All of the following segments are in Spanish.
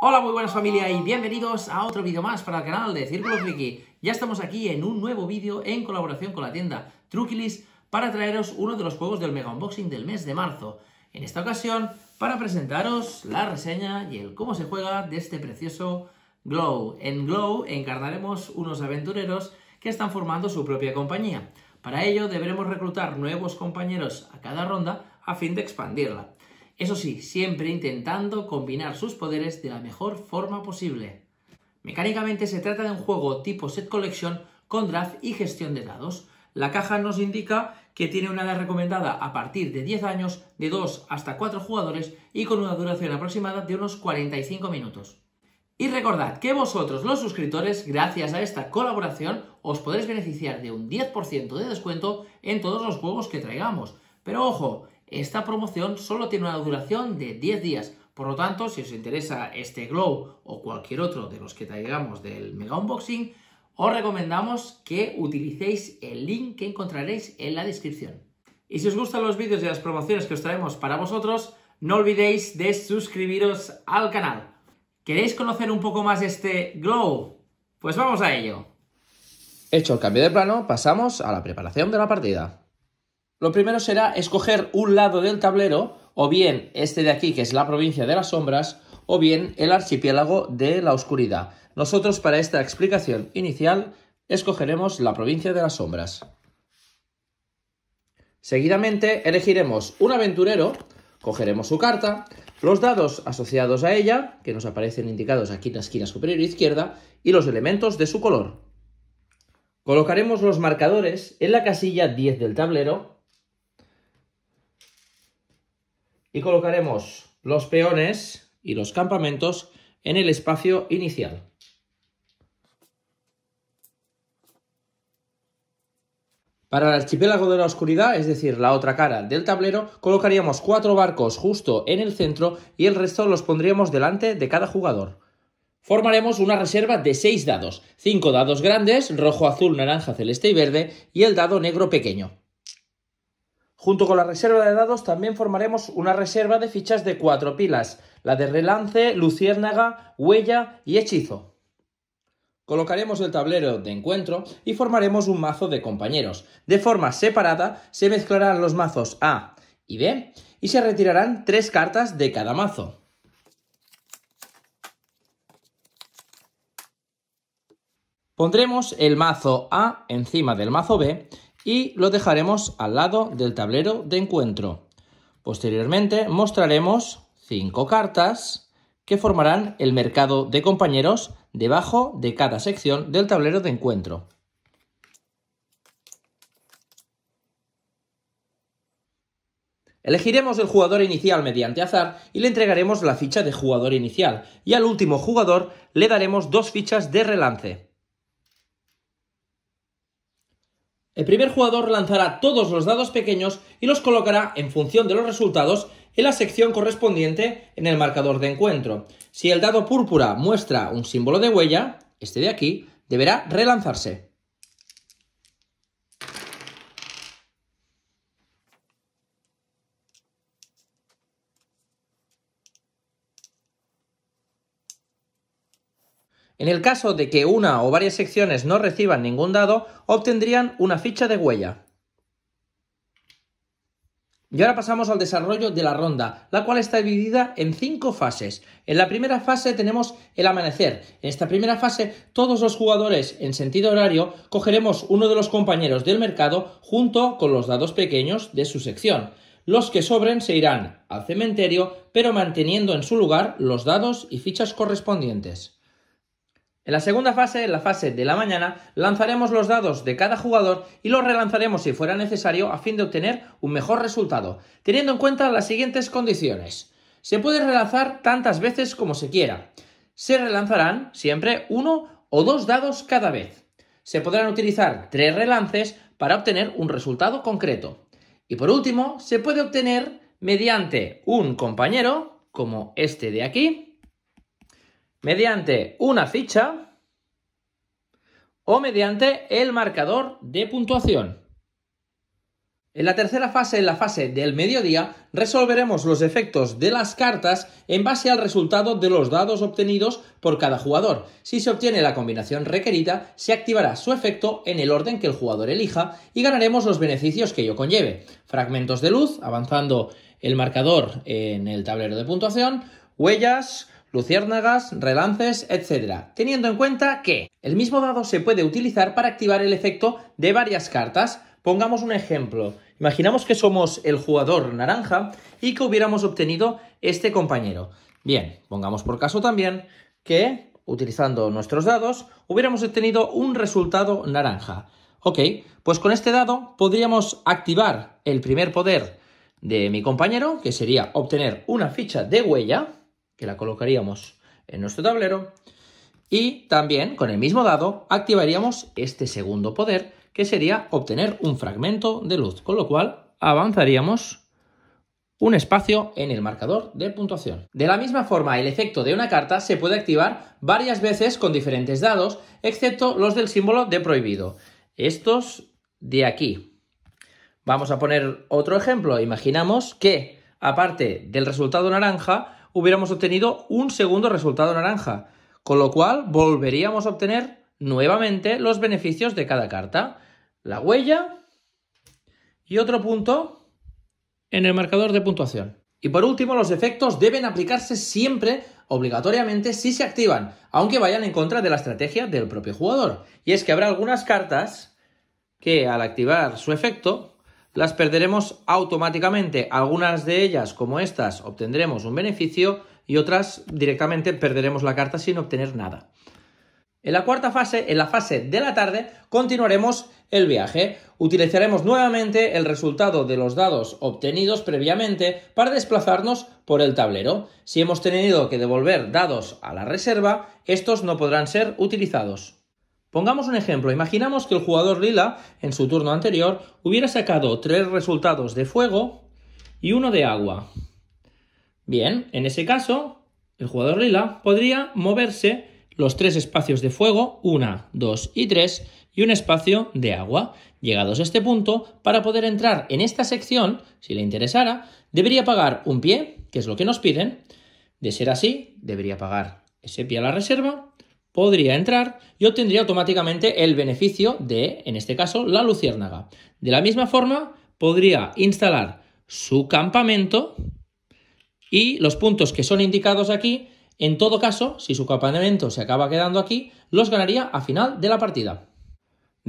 Hola muy buenas familia y bienvenidos a otro vídeo más para el canal de Círculos Friki. Ya estamos aquí en un nuevo vídeo en colaboración con la tienda Truquilis para traeros uno de los juegos del Mega Unboxing del mes de marzo. En esta ocasión para presentaros la reseña y el cómo se juega de este precioso Glow. En Glow encarnaremos unos aventureros que están formando su propia compañía. Para ello deberemos reclutar nuevos compañeros a cada ronda a fin de expandirla. Eso sí, siempre intentando combinar sus poderes de la mejor forma posible. Mecánicamente se trata de un juego tipo set collection con draft y gestión de dados. La caja nos indica que tiene una edad recomendada a partir de 10 años, de 2 hasta 4 jugadores y con una duración aproximada de unos 45 minutos. Y recordad que vosotros, los suscriptores, gracias a esta colaboración, os podéis beneficiar de un 10% de descuento en todos los juegos que traigamos. Pero ojo, esta promoción solo tiene una duración de 10 días, por lo tanto, si os interesa este Glow o cualquier otro de los que traigamos del Mega Unboxing, os recomendamos que utilicéis el link que encontraréis en la descripción. Y si os gustan los vídeos y las promociones que os traemos para vosotros, no olvidéis de suscribiros al canal. ¿Queréis conocer un poco más este Glow? Pues vamos a ello. Hecho el cambio de plano, pasamos a la preparación de la partida. Lo primero será escoger un lado del tablero, o bien este de aquí, que es la provincia de las sombras, o bien el archipiélago de la oscuridad. Nosotros para esta explicación inicial escogeremos la provincia de las sombras. Seguidamente elegiremos un aventurero, cogeremos su carta, los dados asociados a ella, que nos aparecen indicados aquí en la esquina superior izquierda, y los elementos de su color. Colocaremos los marcadores en la casilla 10 del tablero y colocaremos los peones y los campamentos en el espacio inicial. Para el archipiélago de la oscuridad, es decir, la otra cara del tablero, colocaríamos cuatro barcos justo en el centro y el resto los pondríamos delante de cada jugador. Formaremos una reserva de seis dados, cinco dados grandes, rojo, azul, naranja, celeste y verde, y el dado negro pequeño. Junto con la reserva de dados también formaremos una reserva de fichas de cuatro pilas, la de relance, luciérnaga, huella y hechizo. Colocaremos el tablero de encuentro y formaremos un mazo de compañeros. De forma separada se mezclarán los mazos A y B y se retirarán tres cartas de cada mazo. Pondremos el mazo A encima del mazo B y lo dejaremos al lado del tablero de encuentro. Posteriormente mostraremos cinco cartas que formarán el mercado de compañeros debajo de cada sección del tablero de encuentro. Elegiremos el jugador inicial mediante azar y le entregaremos la ficha de jugador inicial y al último jugador le daremos dos fichas de relance. El primer jugador lanzará todos los dados pequeños y los colocará en función de los resultados en la sección correspondiente en el marcador de encuentro. Si el dado púrpura muestra un símbolo de huella, este de aquí, deberá relanzarse. En el caso de que una o varias secciones no reciban ningún dado, obtendrían una ficha de huella. Y ahora pasamos al desarrollo de la ronda, la cual está dividida en cinco fases. En la primera fase tenemos el amanecer. En esta primera fase, todos los jugadores en sentido horario cogeremos uno de los compañeros del mercado junto con los dados pequeños de su sección. Los que sobren se irán al cementerio, pero manteniendo en su lugar los dados y fichas correspondientes. En la segunda fase, la fase de la mañana, lanzaremos los dados de cada jugador y los relanzaremos si fuera necesario a fin de obtener un mejor resultado, teniendo en cuenta las siguientes condiciones. Se puede relanzar tantas veces como se quiera. Se relanzarán siempre uno o dos dados cada vez. Se podrán utilizar tres relances para obtener un resultado concreto. Y por último, se puede obtener mediante un compañero, como este de aquí, mediante una ficha o mediante el marcador de puntuación. En la tercera fase, en la fase del mediodía, resolveremos los efectos de las cartas en base al resultado de los dados obtenidos por cada jugador. Si se obtiene la combinación requerida, se activará su efecto en el orden que el jugador elija y ganaremos los beneficios que ello conlleve. Fragmentos de luz, avanzando el marcador en el tablero de puntuación, huellas, luciérnagas, relances, etc. Teniendo en cuenta que el mismo dado se puede utilizar para activar el efecto de varias cartas. Pongamos un ejemplo. Imaginamos que somos el jugador naranja y que hubiéramos obtenido este compañero. Bien, pongamos por caso también que, utilizando nuestros dados, hubiéramos obtenido un resultado naranja. Ok, pues con este dado podríamos activar el primer poder de mi compañero, que sería obtener una ficha de huella, que la colocaríamos en nuestro tablero. Y también, con el mismo dado, activaríamos este segundo poder, que sería obtener un fragmento de luz, con lo cual avanzaríamos un espacio en el marcador de puntuación. De la misma forma, el efecto de una carta se puede activar varias veces con diferentes dados, excepto los del símbolo de prohibido. Estos de aquí. Vamos a poner otro ejemplo. Imaginamos que, aparte del resultado naranja, hubiéramos obtenido un segundo resultado naranja, con lo cual volveríamos a obtener nuevamente los beneficios de cada carta. La huella y otro punto en el marcador de puntuación. Y por último, los efectos deben aplicarse siempre obligatoriamente si se activan, aunque vayan en contra de la estrategia del propio jugador. Y es que habrá algunas cartas que al activar su efecto las perderemos automáticamente. Algunas de ellas, como estas, obtendremos un beneficio y otras directamente perderemos la carta sin obtener nada. En la cuarta fase, en la fase de la tarde, continuaremos el viaje. Utilizaremos nuevamente el resultado de los dados obtenidos previamente para desplazarnos por el tablero. Si hemos tenido que devolver dados a la reserva, estos no podrán ser utilizados. Pongamos un ejemplo, imaginamos que el jugador lila en su turno anterior hubiera sacado tres resultados de fuego y uno de agua. Bien, en ese caso, el jugador lila podría moverse los tres espacios de fuego, una, dos y tres, y un espacio de agua. Llegados a este punto, para poder entrar en esta sección, si le interesara, debería pagar un pie, que es lo que nos piden. De ser así, debería pagar ese pie a la reserva podría entrar y obtendría automáticamente el beneficio de, en este caso, la luciérnaga. De la misma forma, podría instalar su campamento y los puntos que son indicados aquí, en todo caso, si su campamento se acaba quedando aquí, los ganaría a final de la partida.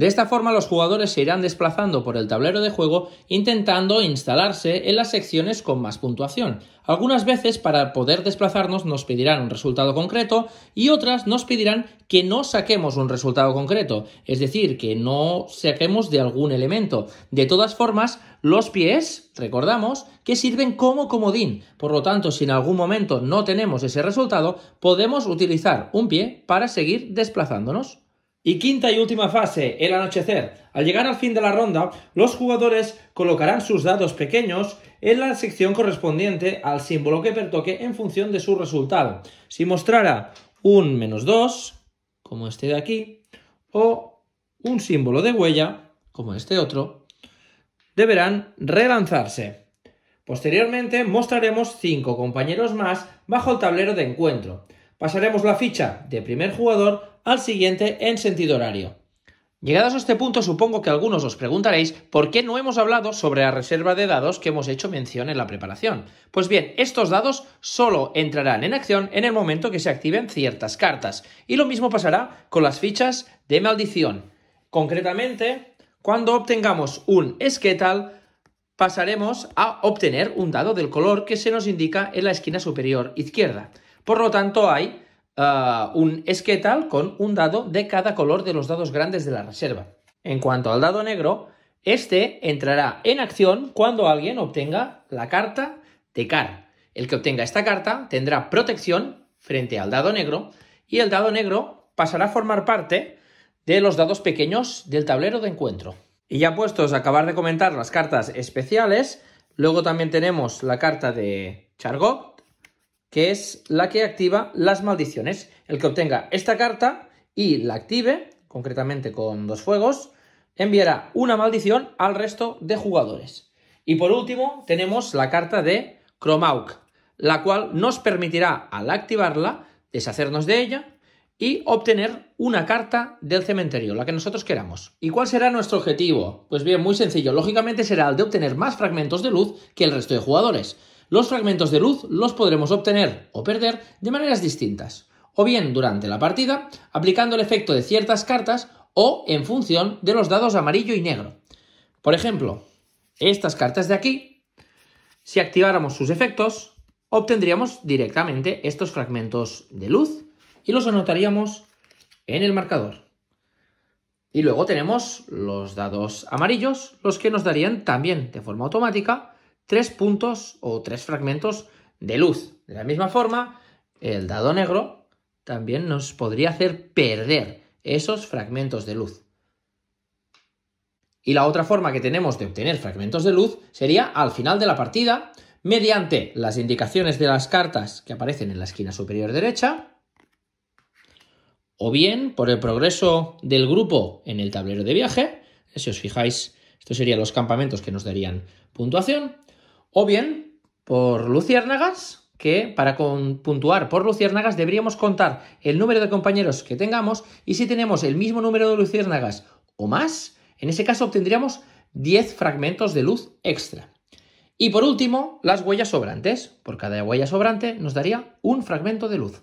De esta forma los jugadores se irán desplazando por el tablero de juego intentando instalarse en las secciones con más puntuación. Algunas veces para poder desplazarnos nos pedirán un resultado concreto y otras nos pedirán que no saquemos un resultado concreto, es decir, que no saquemos de algún elemento. De todas formas, los pies, recordamos, que sirven como comodín. Por lo tanto, si en algún momento no tenemos ese resultado, podemos utilizar un pie para seguir desplazándonos. Y quinta y última fase, el anochecer. Al llegar al fin de la ronda, los jugadores colocarán sus dados pequeños en la sección correspondiente al símbolo que pertoque en función de su resultado. Si mostrara un menos 2, como este de aquí, o un símbolo de huella, como este otro, deberán relanzarse. Posteriormente mostraremos cinco compañeros más bajo el tablero de encuentro pasaremos la ficha de primer jugador al siguiente en sentido horario. Llegados a este punto, supongo que algunos os preguntaréis por qué no hemos hablado sobre la reserva de dados que hemos hecho mención en la preparación. Pues bien, estos dados solo entrarán en acción en el momento que se activen ciertas cartas, y lo mismo pasará con las fichas de maldición. Concretamente, cuando obtengamos un esquetal, pasaremos a obtener un dado del color que se nos indica en la esquina superior izquierda. Por lo tanto, hay ah, un esquetal con un dado de cada color de los dados grandes de la reserva. En cuanto al dado negro, este entrará en acción cuando alguien obtenga la carta de Car. El que obtenga esta carta tendrá protección frente al dado negro y el dado negro pasará a formar parte de los dados pequeños del tablero de encuentro. Y ya puestos a acabar de comentar las cartas especiales, luego también tenemos la carta de Chargot, que es la que activa las maldiciones. El que obtenga esta carta y la active, concretamente con dos fuegos, enviará una maldición al resto de jugadores. Y por último, tenemos la carta de Chromauk la cual nos permitirá, al activarla, deshacernos de ella y obtener una carta del cementerio, la que nosotros queramos. ¿Y cuál será nuestro objetivo? Pues bien, muy sencillo, lógicamente será el de obtener más fragmentos de luz que el resto de jugadores. Los fragmentos de luz los podremos obtener o perder de maneras distintas, o bien durante la partida, aplicando el efecto de ciertas cartas o en función de los dados amarillo y negro. Por ejemplo, estas cartas de aquí, si activáramos sus efectos, obtendríamos directamente estos fragmentos de luz y los anotaríamos en el marcador. Y luego tenemos los dados amarillos, los que nos darían también de forma automática tres puntos o tres fragmentos de luz. De la misma forma, el dado negro también nos podría hacer perder esos fragmentos de luz. Y la otra forma que tenemos de obtener fragmentos de luz sería al final de la partida, mediante las indicaciones de las cartas que aparecen en la esquina superior derecha, o bien por el progreso del grupo en el tablero de viaje. Si os fijáis, estos serían los campamentos que nos darían puntuación. O bien por luciérnagas, que para puntuar por luciérnagas deberíamos contar el número de compañeros que tengamos y si tenemos el mismo número de luciérnagas o más, en ese caso obtendríamos 10 fragmentos de luz extra. Y por último, las huellas sobrantes. Por cada huella sobrante nos daría un fragmento de luz.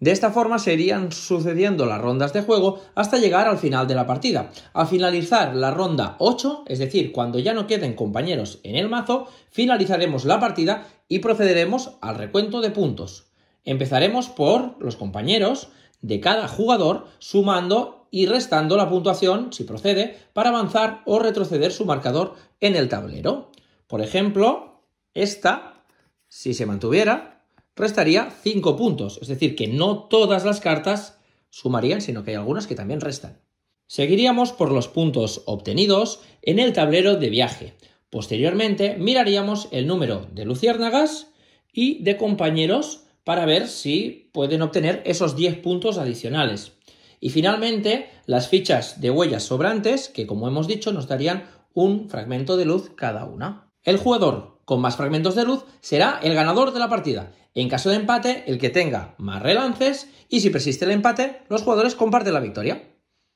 De esta forma se sucediendo las rondas de juego hasta llegar al final de la partida. Al finalizar la ronda 8, es decir, cuando ya no queden compañeros en el mazo, finalizaremos la partida y procederemos al recuento de puntos. Empezaremos por los compañeros de cada jugador sumando y restando la puntuación, si procede, para avanzar o retroceder su marcador en el tablero. Por ejemplo, esta, si se mantuviera, restaría 5 puntos. Es decir, que no todas las cartas sumarían, sino que hay algunas que también restan. Seguiríamos por los puntos obtenidos en el tablero de viaje. Posteriormente miraríamos el número de luciérnagas y de compañeros para ver si pueden obtener esos 10 puntos adicionales. Y finalmente las fichas de huellas sobrantes que como hemos dicho nos darían un fragmento de luz cada una. El jugador con más fragmentos de luz será el ganador de la partida. En caso de empate, el que tenga más relances y si persiste el empate, los jugadores comparten la victoria.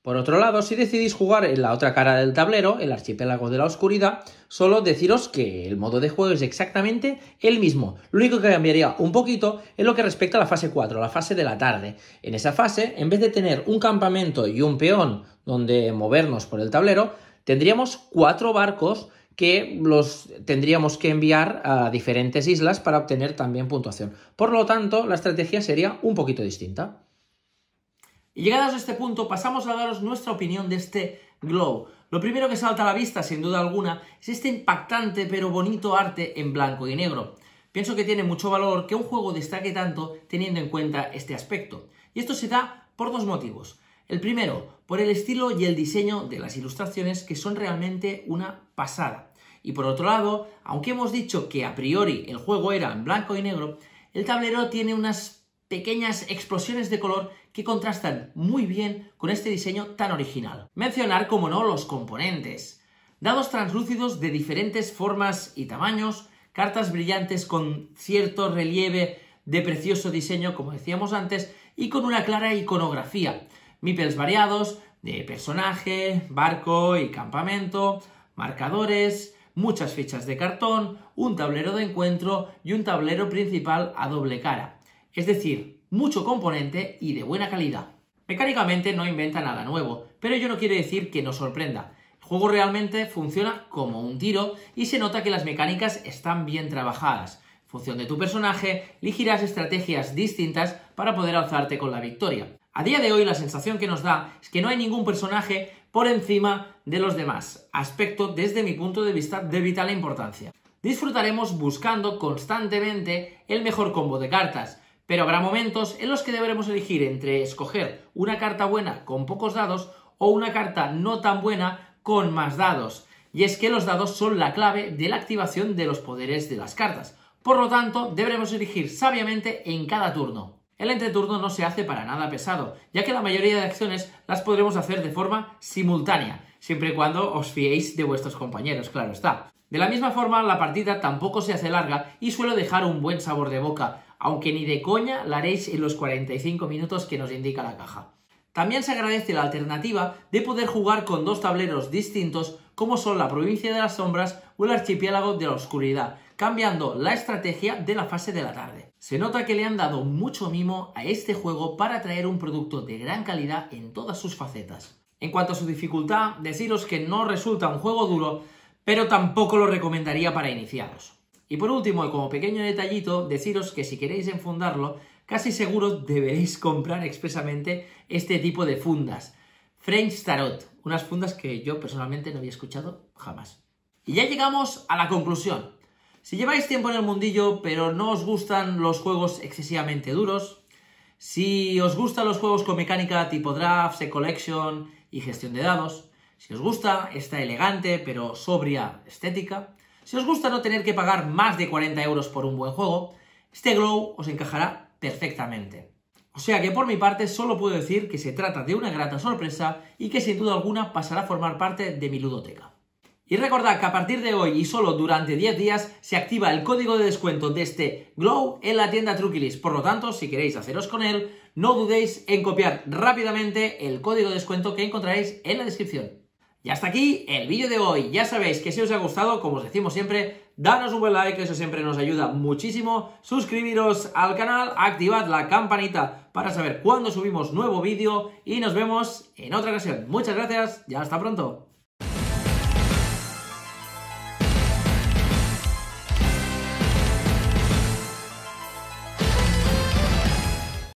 Por otro lado, si decidís jugar en la otra cara del tablero, el archipiélago de la oscuridad, solo deciros que el modo de juego es exactamente el mismo. Lo único que cambiaría un poquito es lo que respecta a la fase 4, la fase de la tarde. En esa fase, en vez de tener un campamento y un peón donde movernos por el tablero, tendríamos cuatro barcos que los tendríamos que enviar a diferentes islas para obtener también puntuación. Por lo tanto, la estrategia sería un poquito distinta. Y llegados a este punto, pasamos a daros nuestra opinión de este glow. Lo primero que salta a la vista, sin duda alguna, es este impactante pero bonito arte en blanco y negro. Pienso que tiene mucho valor que un juego destaque tanto teniendo en cuenta este aspecto. Y esto se da por dos motivos. El primero, por el estilo y el diseño de las ilustraciones que son realmente una pasada. Y por otro lado, aunque hemos dicho que a priori el juego era en blanco y negro, el tablero tiene unas pequeñas explosiones de color que contrastan muy bien con este diseño tan original. Mencionar, como no, los componentes. Dados translúcidos de diferentes formas y tamaños, cartas brillantes con cierto relieve de precioso diseño, como decíamos antes, y con una clara iconografía, meeples variados de eh, personaje, barco y campamento, marcadores, muchas fichas de cartón, un tablero de encuentro y un tablero principal a doble cara. Es decir, mucho componente y de buena calidad. Mecánicamente no inventa nada nuevo, pero yo no quiero decir que no sorprenda. El juego realmente funciona como un tiro y se nota que las mecánicas están bien trabajadas. En función de tu personaje, elegirás estrategias distintas para poder alzarte con la victoria. A día de hoy la sensación que nos da es que no hay ningún personaje por encima de los demás, aspecto desde mi punto de vista de vital importancia. Disfrutaremos buscando constantemente el mejor combo de cartas, pero habrá momentos en los que deberemos elegir entre escoger una carta buena con pocos dados o una carta no tan buena con más dados. Y es que los dados son la clave de la activación de los poderes de las cartas. Por lo tanto, deberemos elegir sabiamente en cada turno. El entreturno no se hace para nada pesado, ya que la mayoría de acciones las podremos hacer de forma simultánea, siempre y cuando os fiéis de vuestros compañeros, claro está. De la misma forma, la partida tampoco se hace larga y suele dejar un buen sabor de boca, aunque ni de coña la haréis en los 45 minutos que nos indica la caja. También se agradece la alternativa de poder jugar con dos tableros distintos como son la provincia de las sombras o el archipiélago de la oscuridad, cambiando la estrategia de la fase de la tarde. Se nota que le han dado mucho mimo a este juego para traer un producto de gran calidad en todas sus facetas. En cuanto a su dificultad, deciros que no resulta un juego duro, pero tampoco lo recomendaría para iniciaros. Y por último, y como pequeño detallito, deciros que si queréis enfundarlo, casi seguro deberéis comprar expresamente este tipo de fundas. French Tarot, unas fundas que yo personalmente no había escuchado jamás. Y ya llegamos a la conclusión. Si lleváis tiempo en el mundillo, pero no os gustan los juegos excesivamente duros, si os gustan los juegos con mecánica tipo drafts, e collection y gestión de dados, si os gusta esta elegante pero sobria estética, si os gusta no tener que pagar más de 40 euros por un buen juego, este Glow os encajará perfectamente. O sea que por mi parte solo puedo decir que se trata de una grata sorpresa y que sin duda alguna pasará a formar parte de mi ludoteca. Y recordad que a partir de hoy y solo durante 10 días se activa el código de descuento de este Glow en la tienda Truquilis. Por lo tanto, si queréis haceros con él, no dudéis en copiar rápidamente el código de descuento que encontraréis en la descripción. Y hasta aquí el vídeo de hoy. Ya sabéis que si os ha gustado, como os decimos siempre, danos un buen like, eso siempre nos ayuda muchísimo. Suscribiros al canal, activad la campanita para saber cuándo subimos nuevo vídeo y nos vemos en otra ocasión. Muchas gracias y hasta pronto.